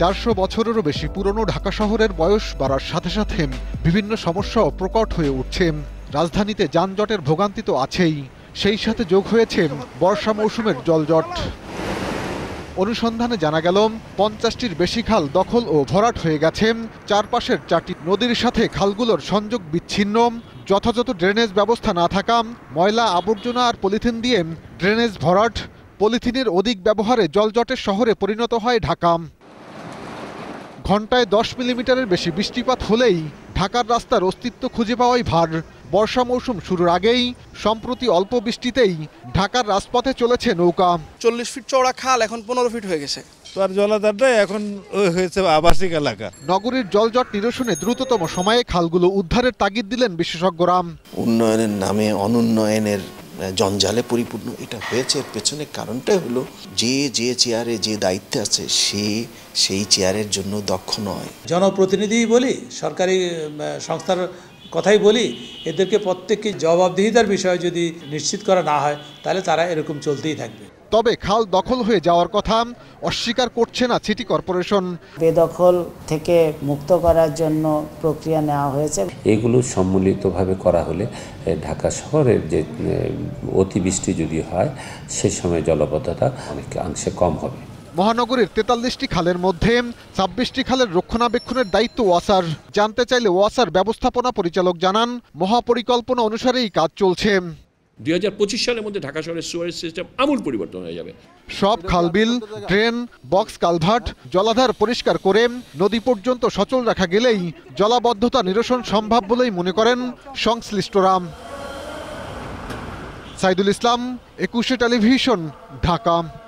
চারশো বছরেরও বেশি পুরনো ঢাকা শহরের বয়স বাড়ার সাথে সাথে বিভিন্ন সমস্যাও প্রকট হয়ে উঠছে রাজধানীতে যানজটের ভোগান্তি তো আছেই সেই সাথে যোগ হয়েছে বর্ষা মৌসুমের জলজট অনুসন্ধানে জানা গেল পঞ্চাশটির বেশি খাল দখল ও ভরাট হয়ে গেছে চারপাশের চারটি নদীর সাথে খালগুলোর সংযোগ বিচ্ছিন্ন যথাযথ ড্রেনেজ ব্যবস্থা না থাকা ময়লা আবর্জনা আর পলিথিন দিয়ে ড্রেনেজ ভরাট পলিথিনের অধিক ব্যবহারে জলজটের শহরে পরিণত হয় ঢাকা ঘন্টায় দশ মিলিমিটারের বেশি বৃষ্টিপাত হলেই ঢাকার রাস্তার অস্তিত্ব খুঁজে পাওয়াই ভার বর্ষা মৌসুম শুরুর আগেই সম্প্রতি অল্প বৃষ্টিতেই ঢাকার রাজপথে চলেছে নৌকা চল্লিশ ফিট চওড়া খাল এখন পনেরো ফিট হয়ে গেছে আর জলাধারটাই এখন হয়েছে আবাসিক এলাকা নগরীর জলজট নিরসনে দ্রুততম সময়ে খালগুলো উদ্ধারের তাগিদ দিলেন বিশেষজ্ঞরাম উন্নয়নের নামে অনুন্নয়নের জঞ্জালে পরিপূর্ণ এটা হয়েছে এর পেছনে কারণটাই হলো যে যে চেয়ারে যে দায়িত্বে আছে সে সেই চেয়ারের জন্য দক্ষ নয় জনপ্রতিনিধি বলি সরকারি সংস্থার কথাই বলি এদেরকে প্রত্যেককে জবাবদিহিতার বিষয়ে যদি নিশ্চিত করা না হয় তাহলে তারা এরকম চলতেই থাকবে তবে খাল দখল হয়ে যাওয়ার কথা অস্বীকার করছে না সিটি কর্পোরেশন বেদখল থেকে মুক্ত করার জন্য প্রক্রিয়া নেওয়া হয়েছে এগুলো সম্মিলিতভাবে করা হলে ঢাকা শহরের যে অতিবৃষ্টি যদি হয় সেই সময় জলবদ্ধতা অনেক অংশে কম হবে মহানগরীর তেতাল্লিশটি খালের মধ্যে ছাব্বিশটি খালের রক্ষণাবেক্ষণের দায়িত্ব ওয়াসার জানতে চাইলে ওয়াসার ব্যবস্থাপনা পরিচালক জানান মহাপরিকল্পনা অনুসারেই কাজ চলছে দুই সালের মধ্যে ঢাকা শহরের সুয়ারেজ সিস্টেম আমূল পরিবর্তন হয়ে যাবে সব খালবিল ট্রেন বক্স কালভার্ট জলাধার পরিষ্কার করে নদী পর্যন্ত সচল রাখা গেলেই জলাবদ্ধতা নিরসন সম্ভব বলেই মনে করেন সংশ্লিষ্ট রাম সাইদুল ইসলাম একুশে টেলিভিশন ঢাকা